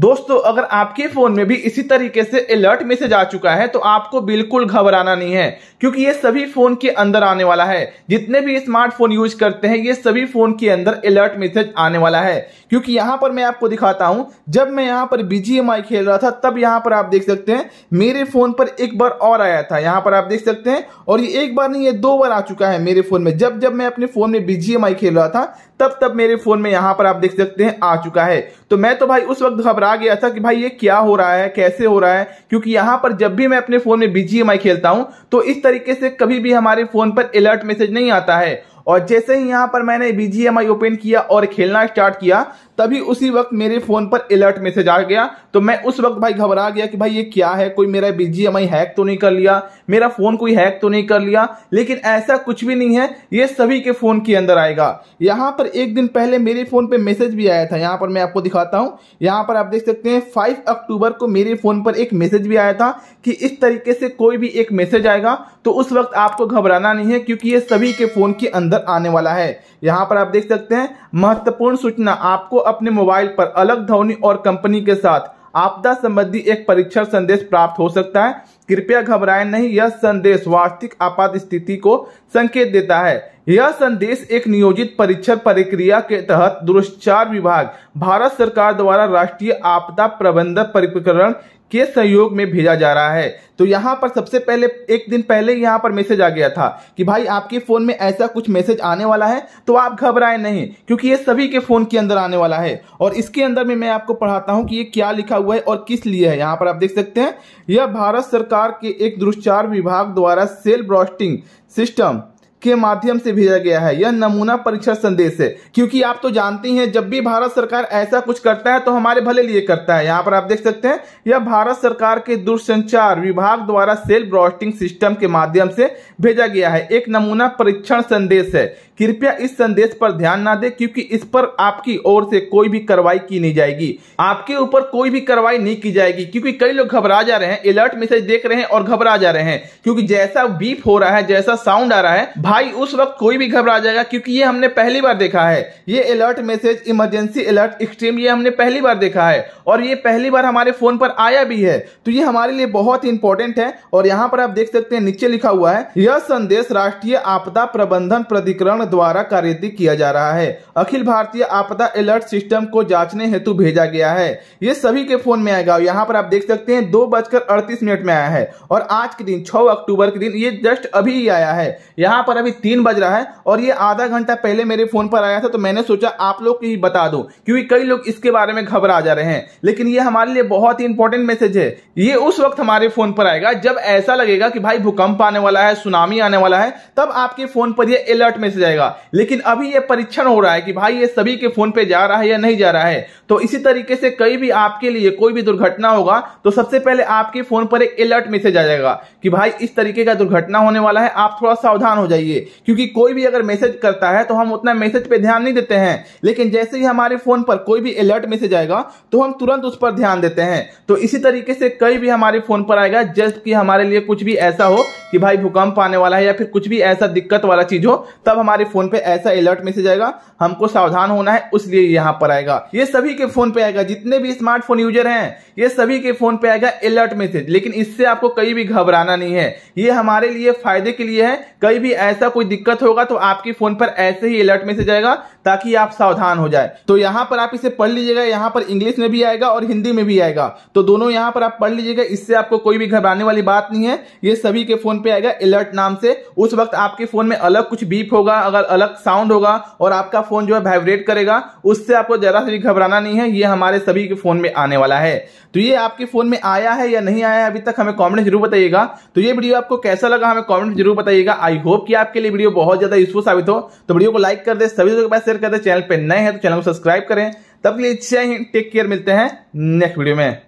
दोस्तों अगर आपके फोन में भी इसी तरीके से अलर्ट मैसेज आ चुका है तो आपको बिल्कुल घबराना नहीं है क्योंकि ये सभी फोन के अंदर आने वाला है जितने भी स्मार्टफोन यूज करते हैं ये सभी फोन के अंदर अलर्ट मैसेज आने वाला है क्योंकि यहां पर मैं आपको दिखाता हूं जब मैं यहाँ पर बीजीएमआई खेल रहा था तब यहाँ पर आप देख सकते हैं मेरे फोन पर एक बार और आया था यहाँ पर आप देख सकते हैं और ये एक बार नहीं ये दो बार आ चुका है मेरे फोन में जब जब मैं अपने फोन में बीजीएमआई खेल रहा था तब तब मेरे फोन में यहाँ पर आप देख सकते हैं आ चुका है तो मैं तो भाई उस वक्त घबरा घबरा गया था कि भाई ये क्या हो रहा है कैसे हो रहा है क्योंकि यहाँ पर जब भी मैं अपने फ़ोन में बीजीएमआई खेलता हूँ तो इस तरीके से कभी भी हमारे फ़ोन पर अलर्ट मैसेज नहीं आता है और जैसे ही यहाँ पर मैंने बीजीएमआई ओपन किया और खेलना स्टार्ट किया तभी उसी वक्त मेरे फोन पर अलर्ट मैसेज आ गया तो मैं उस वक्त भाई घबरा गया कि भाई ये क्या है कोई मेरा बीजी हैक तो नहीं कर लिया मेरा फोन कोई हैक तो नहीं कर लिया लेकिन ऐसा कुछ भी नहीं है ये सभी के फोन के अंदर आएगा यहाँ पर एक दिन पहले मेरे फोन पर मैसेज भी आया था यहाँ पर मैं आपको दिखाता हूँ यहाँ पर आप देख सकते हैं फाइव अक्टूबर को मेरे फोन पर एक मैसेज भी आया था कि इस तरीके से कोई भी एक मैसेज आएगा तो उस वक्त आपको घबराना नहीं है क्योंकि ये सभी के फोन के अंदर आने वाला है यहाँ पर आप देख सकते हैं महत्वपूर्ण सूचना आपको अपने मोबाइल पर अलग ध्वनि और कंपनी के साथ आपदा संबंधी एक परीक्षण संदेश प्राप्त हो सकता है कृपया घबराए नहीं यह संदेश वास्तविक आपात स्थिति को संकेत देता है यह संदेश एक नियोजित परीक्षण प्रक्रिया के तहत दुरुष्चार विभाग भारत सरकार द्वारा राष्ट्रीय आपदा प्रबंधन परिप्रकरण के सहयोग में भेजा जा रहा है तो यहाँ पर सबसे पहले एक दिन पहले यहाँ पर मैसेज आ गया था कि भाई आपके फ़ोन में ऐसा कुछ मैसेज आने वाला है तो आप घबराएं नहीं क्योंकि ये सभी के फ़ोन के अंदर आने वाला है और इसके अंदर में मैं आपको पढ़ाता हूँ कि ये क्या लिखा हुआ है और किस लिए है यहाँ पर आप देख सकते हैं यह भारत सरकार सरकार के एक दुष्चार विभाग द्वारा सेल ब्रॉस्टिंग सिस्टम के माध्यम से भेजा गया है यह नमूना परीक्षा संदेश है क्योंकि आप तो जानते हैं जब भी भारत सरकार ऐसा कुछ करता है तो हमारे भले लिए करता है यहाँ पर आप देख सकते हैं यह भारत सरकार के दूरसंचार विभाग द्वारा सेल ब्रॉस्टिंग सिस्टम के माध्यम से भेजा गया है एक नमूना परीक्षण संदेश है कृपया इस संदेश पर ध्यान ना दें क्योंकि इस पर आपकी ओर से कोई भी कार्रवाई की नहीं जाएगी आपके ऊपर कोई भी कार्रवाई नहीं की जाएगी क्योंकि कई लोग घबरा जा रहे हैं अलर्ट मैसेज देख रहे हैं और घबरा जा रहे हैं क्योंकि जैसा बीप हो रहा है जैसा साउंड आ रहा है भाई उस वक्त कोई भी घबरा जाएगा क्योंकि ये हमने पहली बार देखा है ये alert message emergency alert extreme ये हमने पहली बार देखा है और ये पहली बार हमारे फोन पर आया भी है तो ये हमारे लिए बहुत इंपॉर्टेंट है और यहाँ पर आप देख सकते हैं नीचे लिखा हुआ है यह संदेश राष्ट्रीय आपदा प्रबंधन प्राधिकरण द्वारा कार्यति किया जा रहा है अखिल भारतीय आपदा अलर्ट सिस्टम को जांचने हेतु भेजा गया है ये सभी के फोन में आएगा यहाँ पर आप देख सकते हैं दो बजकर अड़तीस मिनट में आया है और आज के दिन छः अक्टूबर के दिन ये जस्ट अभी ही आया है यहाँ पर अभी तीन बज रहा है और ये आधा घंटा पहले मेरे फोन पर आया था तो मैंने सोचा आप लोग ही बता दो क्योंकि कई लोग इसके बारे में घबरा जा रहे हैं लेकिन ये हमारे लिए बहुत ही इंपॉर्टेंट मैसेज है ये उस वक्त हमारे फोन पर आएगा जब ऐसा लगेगा कि भाई भूकंप आने वाला है सुनामी आने वाला है तब आपके फोन पर यह अलर्ट मैसेज आएगा जाएगा लेकिन अभी ये परीक्षण हो रहा है कि भाई ये सभी के फोन पे जा रहा है या नहीं जा रहा है तो इसी तरीके से कहीं भी आपके लिए कोई भी दुर्घटना होगा तो सबसे पहले आपके फोन पर एक अलर्ट मैसेज आ जाएगा कि भाई इस तरीके का दुर्घटना होने वाला है आप थोड़ा सावधान हो जाइए क्योंकि कोई भी अगर मैसेज करता है तो हम उतना मैसेज पे ध्यान नहीं देते हैं लेकिन जैसे ही हमारे फोन पर कोई भी अलर्ट मैसेज आएगा तो हम तुरंत उस पर ध्यान देते हैं तो इसी तरीके से कई भी हमारे फोन पर आएगा जस्ट कि हमारे लिए कुछ भी ऐसा हो कि भाई भूकंप आने वाला है या फिर कुछ भी ऐसा दिक्कत वाला चीज हो तब हमारे फोन पे ऐसा अलर्ट मैसेज आएगा हमको सावधान होना है उसलिए यहाँ पर आएगा ये सभी के फोन पे आएगा जितने भी स्मार्टफोन यूजर हैं ये सभी के फोन पे आएगा अलर्ट मैसेज लेकिन इससे आपको कहीं भी घबराना नहीं है ये हमारे लिए फायदे के लिए है कहीं भी ऐसा कोई दिक्कत होगा तो आपके फोन पर ऐसे ही अलर्ट मैसेज आएगा ताकि आप सावधान हो जाए तो यहाँ पर आप इसे पढ़ लीजिएगा यहाँ पर इंग्लिश में भी आएगा और हिंदी में भी आएगा तो दोनों यहाँ पर आप पढ़ लीजिएगा इससे आपको कोई भी घबराने वाली बात नहीं है ये सभी के फोन फोन पे आएगा अलर्ट नाम से उस वक्त आपके फोन में अलग कुछ बीप होगा अगर अलग साउंड होगा और आपका फोन जो है वाइब्रेट करेगा उससे आपको जरा से भी घबराना नहीं है ये हमारे सभी के फोन में आने वाला है तो ये आपके फोन में आया है या नहीं आया है अभी तक हमें कॉमेंट जरूर बताइएगा तो ये वीडियो आपको कैसा लगा हमें कॉमेंट जरूर बताइएगा आई होप कि आपके लिए वीडियो बहुत ज्यादा यूजफुल साबित हो तो वीडियो को लाइक कर दे सभी लोगों के पास शेयर कर दे चैनल पर नए हैं तो चैनल को सब्सक्राइब करें तब के लिए टेक केयर मिलते हैं नेक्स्ट वीडियो में